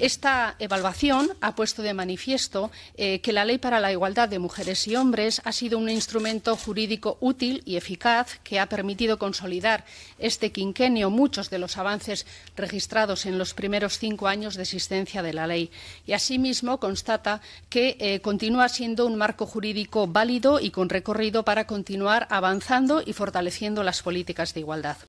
Esta evaluación ha puesto de manifiesto eh, que la Ley para la Igualdad de Mujeres y Hombres ha sido un instrumento jurídico útil y eficaz que ha permitido consolidar este quinquenio muchos de los avances registrados en los primeros cinco años de existencia de la ley. Y asimismo constata que eh, continúa siendo un marco jurídico válido y con recorrido para continuar avanzando y fortaleciendo las políticas de igualdad.